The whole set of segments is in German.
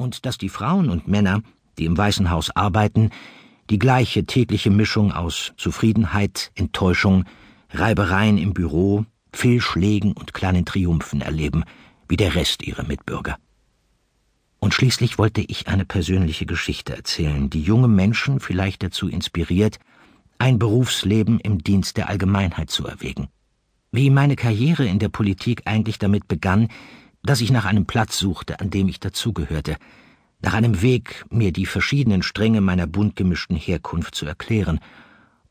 und dass die Frauen und Männer, die im Weißen Haus arbeiten, die gleiche tägliche Mischung aus Zufriedenheit, Enttäuschung, Reibereien im Büro, Fehlschlägen und kleinen Triumphen erleben, wie der Rest ihrer Mitbürger. Und schließlich wollte ich eine persönliche Geschichte erzählen, die junge Menschen vielleicht dazu inspiriert, ein Berufsleben im Dienst der Allgemeinheit zu erwägen. Wie meine Karriere in der Politik eigentlich damit begann, dass ich nach einem Platz suchte, an dem ich dazugehörte, nach einem Weg, mir die verschiedenen Stränge meiner bunt gemischten Herkunft zu erklären,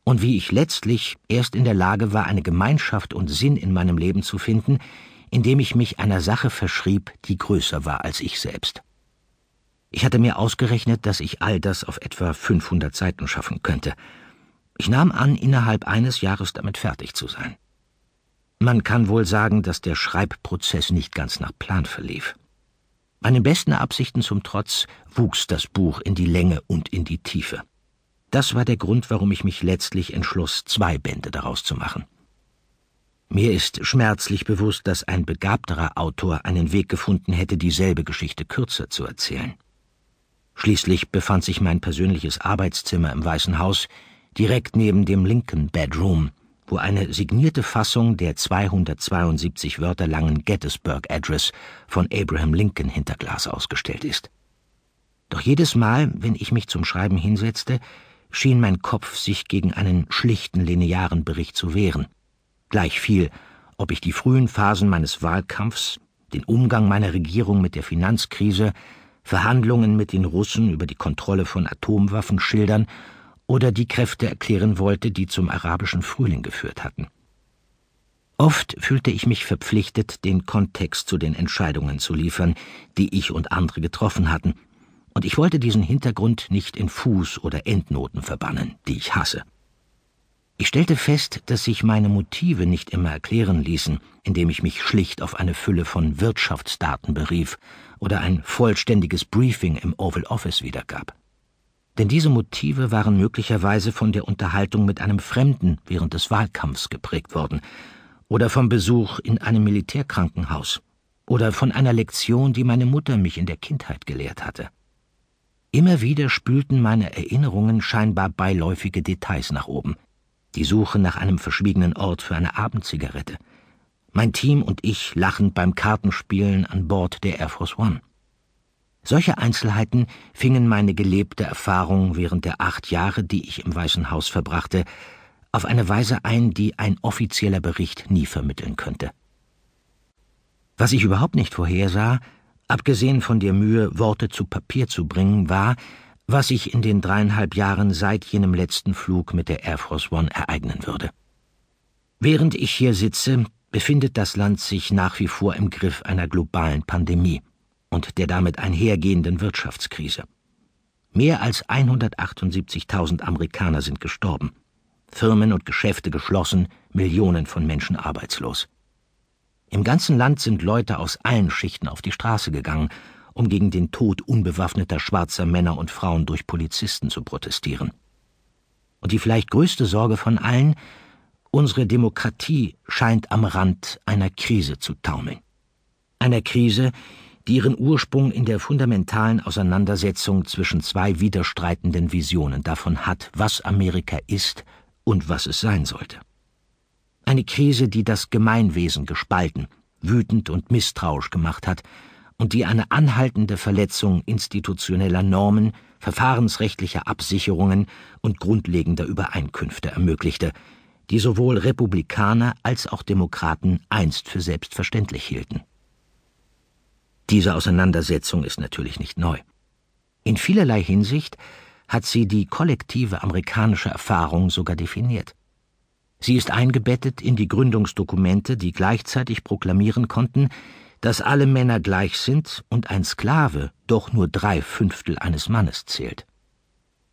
und wie ich letztlich erst in der Lage war, eine Gemeinschaft und Sinn in meinem Leben zu finden, indem ich mich einer Sache verschrieb, die größer war als ich selbst. Ich hatte mir ausgerechnet, dass ich all das auf etwa 500 Seiten schaffen könnte. Ich nahm an, innerhalb eines Jahres damit fertig zu sein. Man kann wohl sagen, dass der Schreibprozess nicht ganz nach Plan verlief. Meinen besten Absichten zum Trotz wuchs das Buch in die Länge und in die Tiefe. Das war der Grund, warum ich mich letztlich entschloss, zwei Bände daraus zu machen. Mir ist schmerzlich bewusst, dass ein begabterer Autor einen Weg gefunden hätte, dieselbe Geschichte kürzer zu erzählen. Schließlich befand sich mein persönliches Arbeitszimmer im Weißen Haus direkt neben dem linken Bedroom, wo eine signierte Fassung der 272 Wörter langen Gettysburg Address von Abraham Lincoln hinter Glas ausgestellt ist. Doch jedes Mal, wenn ich mich zum Schreiben hinsetzte, schien mein Kopf sich gegen einen schlichten linearen Bericht zu wehren. Gleich viel, ob ich die frühen Phasen meines Wahlkampfs, den Umgang meiner Regierung mit der Finanzkrise, Verhandlungen mit den Russen über die Kontrolle von Atomwaffen schildern oder die Kräfte erklären wollte, die zum arabischen Frühling geführt hatten. Oft fühlte ich mich verpflichtet, den Kontext zu den Entscheidungen zu liefern, die ich und andere getroffen hatten, und ich wollte diesen Hintergrund nicht in Fuß- oder Endnoten verbannen, die ich hasse. Ich stellte fest, dass sich meine Motive nicht immer erklären ließen, indem ich mich schlicht auf eine Fülle von Wirtschaftsdaten berief oder ein vollständiges Briefing im Oval Office wiedergab denn diese Motive waren möglicherweise von der Unterhaltung mit einem Fremden während des Wahlkampfs geprägt worden, oder vom Besuch in einem Militärkrankenhaus, oder von einer Lektion, die meine Mutter mich in der Kindheit gelehrt hatte. Immer wieder spülten meine Erinnerungen scheinbar beiläufige Details nach oben. Die Suche nach einem verschwiegenen Ort für eine Abendzigarette. Mein Team und ich lachend beim Kartenspielen an Bord der Air Force One. Solche Einzelheiten fingen meine gelebte Erfahrung während der acht Jahre, die ich im Weißen Haus verbrachte, auf eine Weise ein, die ein offizieller Bericht nie vermitteln könnte. Was ich überhaupt nicht vorhersah, abgesehen von der Mühe, Worte zu Papier zu bringen, war, was sich in den dreieinhalb Jahren seit jenem letzten Flug mit der Air Force One ereignen würde. Während ich hier sitze, befindet das Land sich nach wie vor im Griff einer globalen Pandemie und der damit einhergehenden Wirtschaftskrise. Mehr als 178.000 Amerikaner sind gestorben, Firmen und Geschäfte geschlossen, Millionen von Menschen arbeitslos. Im ganzen Land sind Leute aus allen Schichten auf die Straße gegangen, um gegen den Tod unbewaffneter schwarzer Männer und Frauen durch Polizisten zu protestieren. Und die vielleicht größte Sorge von allen, unsere Demokratie scheint am Rand einer Krise zu taumeln. Einer Krise, die ihren Ursprung in der fundamentalen Auseinandersetzung zwischen zwei widerstreitenden Visionen davon hat, was Amerika ist und was es sein sollte. Eine Krise, die das Gemeinwesen gespalten, wütend und misstrauisch gemacht hat und die eine anhaltende Verletzung institutioneller Normen, verfahrensrechtlicher Absicherungen und grundlegender Übereinkünfte ermöglichte, die sowohl Republikaner als auch Demokraten einst für selbstverständlich hielten. Diese Auseinandersetzung ist natürlich nicht neu. In vielerlei Hinsicht hat sie die kollektive amerikanische Erfahrung sogar definiert. Sie ist eingebettet in die Gründungsdokumente, die gleichzeitig proklamieren konnten, dass alle Männer gleich sind und ein Sklave doch nur drei Fünftel eines Mannes zählt.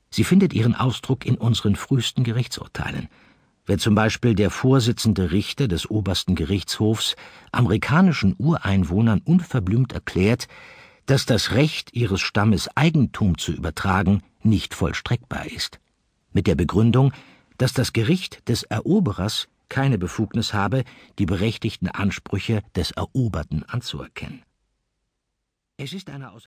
Sie findet ihren Ausdruck in unseren frühesten Gerichtsurteilen, wenn zum Beispiel der vorsitzende Richter des obersten Gerichtshofs amerikanischen Ureinwohnern unverblümt erklärt, dass das Recht ihres Stammes Eigentum zu übertragen nicht vollstreckbar ist, mit der Begründung, dass das Gericht des Eroberers keine Befugnis habe, die berechtigten Ansprüche des Eroberten anzuerkennen. Es ist eine Aus